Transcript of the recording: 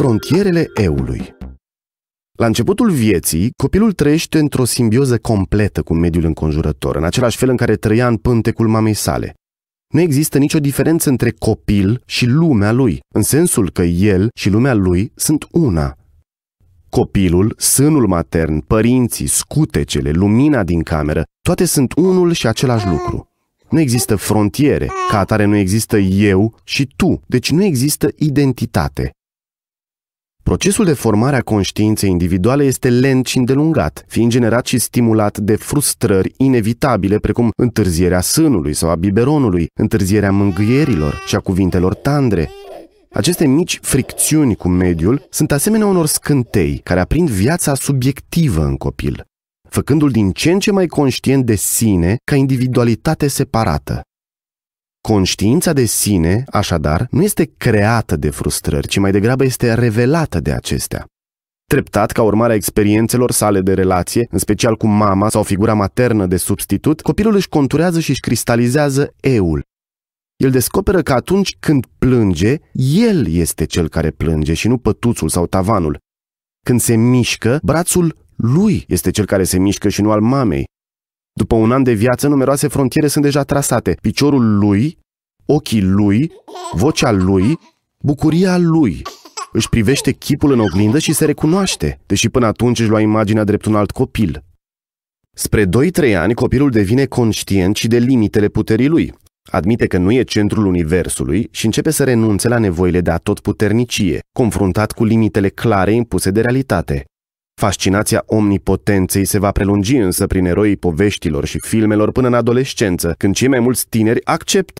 Frontierele eului la începutul vieții, copilul trăiește într-o simbioză completă cu mediul înconjurător, în același fel în care trăia în pântecul mamei sale. Nu există nicio diferență între copil și lumea lui, în sensul că el și lumea lui sunt una. Copilul, sânul matern, părinții, scutecele, lumina din cameră, toate sunt unul și același lucru. Nu există frontiere, ca atare nu există eu și tu, deci nu există identitate. Procesul de formare a conștiinței individuale este lent și îndelungat, fiind generat și stimulat de frustrări inevitabile precum întârzierea sânului sau a biberonului, întârzierea mângâierilor și a cuvintelor tandre. Aceste mici fricțiuni cu mediul sunt asemenea unor scântei care aprind viața subiectivă în copil, făcându-l din ce în ce mai conștient de sine ca individualitate separată. Conștiința de sine, așadar, nu este creată de frustrări, ci mai degrabă este revelată de acestea. Treptat, ca urmare a experiențelor sale de relație, în special cu mama sau figura maternă de substitut, copilul își conturează și își cristalizează eul. El descoperă că atunci când plânge, el este cel care plânge și nu pătuțul sau tavanul. Când se mișcă, brațul lui este cel care se mișcă și nu al mamei. După un an de viață, numeroase frontiere sunt deja trasate. Piciorul lui, ochii lui, vocea lui, bucuria lui. Își privește chipul în oglindă și se recunoaște, deși până atunci își lua imaginea drept un alt copil. Spre 2-3 ani, copilul devine conștient și de limitele puterii lui. Admite că nu e centrul universului și începe să renunțe la nevoile de atotputernicie, confruntat cu limitele clare impuse de realitate. Fascinația omnipotenței se va prelungi însă prin eroii poveștilor și filmelor până în adolescență, când cei mai mulți tineri accept.